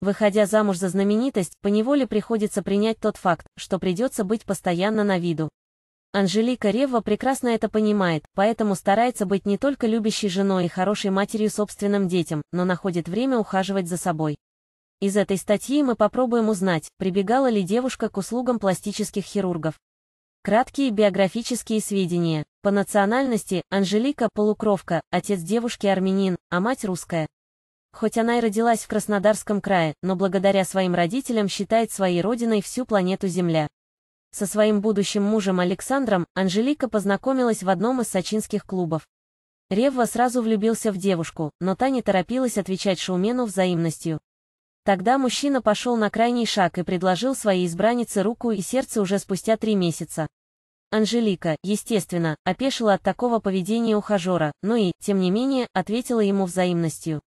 Выходя замуж за знаменитость, поневоле приходится принять тот факт, что придется быть постоянно на виду. Анжелика Ревва прекрасно это понимает, поэтому старается быть не только любящей женой и хорошей матерью собственным детям, но находит время ухаживать за собой. Из этой статьи мы попробуем узнать, прибегала ли девушка к услугам пластических хирургов. Краткие биографические сведения. По национальности Анжелика – полукровка, отец девушки армянин, а мать русская. Хоть она и родилась в Краснодарском крае, но благодаря своим родителям считает своей родиной всю планету Земля. Со своим будущим мужем Александром Анжелика познакомилась в одном из сочинских клубов. Ревва сразу влюбился в девушку, но та не торопилась отвечать шоумену взаимностью. Тогда мужчина пошел на крайний шаг и предложил своей избраннице руку и сердце уже спустя три месяца. Анжелика, естественно, опешила от такого поведения ухажера, но и, тем не менее, ответила ему взаимностью.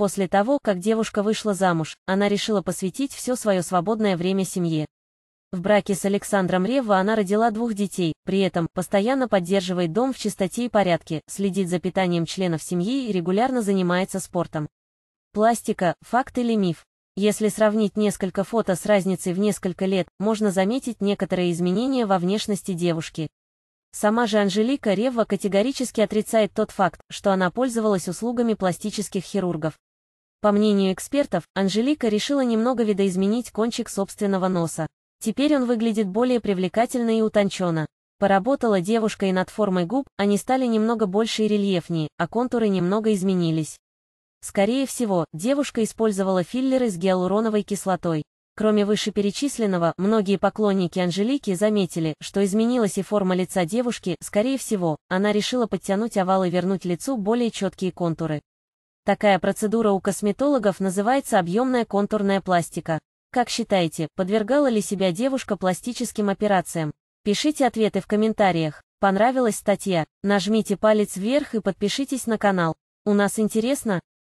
После того, как девушка вышла замуж, она решила посвятить все свое свободное время семье. В браке с Александром Ревва она родила двух детей, при этом постоянно поддерживает дом в чистоте и порядке, следит за питанием членов семьи и регулярно занимается спортом. Пластика – факт или миф? Если сравнить несколько фото с разницей в несколько лет, можно заметить некоторые изменения во внешности девушки. Сама же Анжелика Ревва категорически отрицает тот факт, что она пользовалась услугами пластических хирургов. По мнению экспертов, Анжелика решила немного видоизменить кончик собственного носа. Теперь он выглядит более привлекательно и утонченно. Поработала девушка и над формой губ, они стали немного больше и рельефнее, а контуры немного изменились. Скорее всего, девушка использовала филлеры с гиалуроновой кислотой. Кроме вышеперечисленного, многие поклонники Анжелики заметили, что изменилась и форма лица девушки, скорее всего, она решила подтянуть овал и вернуть лицу более четкие контуры. Такая процедура у косметологов называется объемная контурная пластика. Как считаете, подвергала ли себя девушка пластическим операциям? Пишите ответы в комментариях. Понравилась статья? Нажмите палец вверх и подпишитесь на канал. У нас интересно,